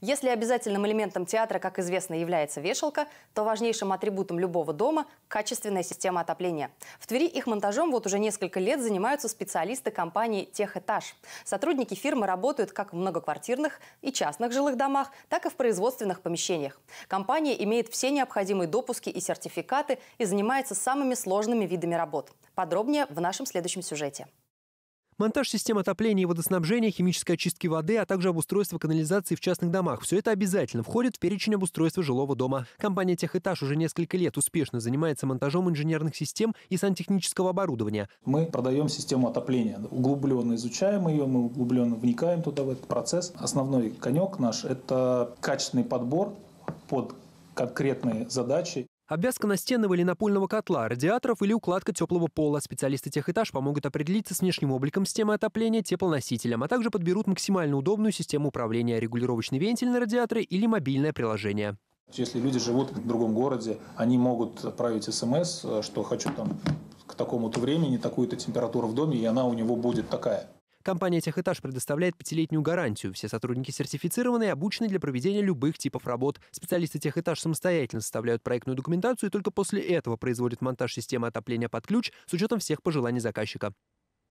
Если обязательным элементом театра, как известно, является вешалка, то важнейшим атрибутом любого дома – качественная система отопления. В Твери их монтажом вот уже несколько лет занимаются специалисты компании «Техэтаж». Сотрудники фирмы работают как в многоквартирных и частных жилых домах, так и в производственных помещениях. Компания имеет все необходимые допуски и сертификаты и занимается самыми сложными видами работ. Подробнее в нашем следующем сюжете. Монтаж систем отопления и водоснабжения, химической очистки воды, а также обустройство канализации в частных домах. Все это обязательно входит в перечень обустройства жилого дома. Компания «Техэтаж» уже несколько лет успешно занимается монтажом инженерных систем и сантехнического оборудования. Мы продаем систему отопления. Углубленно изучаем ее, мы углубленно вникаем туда, в этот процесс. Основной конек наш – это качественный подбор под конкретные задачи. Обвязка настенного или напольного котла, радиаторов или укладка теплого пола. Специалисты техэтаж помогут определиться с внешним обликом системы отопления теплоносителем, а также подберут максимально удобную систему управления, регулировочный вентиль на радиаторы или мобильное приложение. Если люди живут в другом городе, они могут отправить смс, э, что хочу там к такому-то времени такую-то температуру в доме, и она у него будет такая. Компания «Техэтаж» предоставляет пятилетнюю гарантию. Все сотрудники сертифицированы и обучены для проведения любых типов работ. Специалисты «Техэтаж» самостоятельно составляют проектную документацию и только после этого производят монтаж системы отопления под ключ с учетом всех пожеланий заказчика.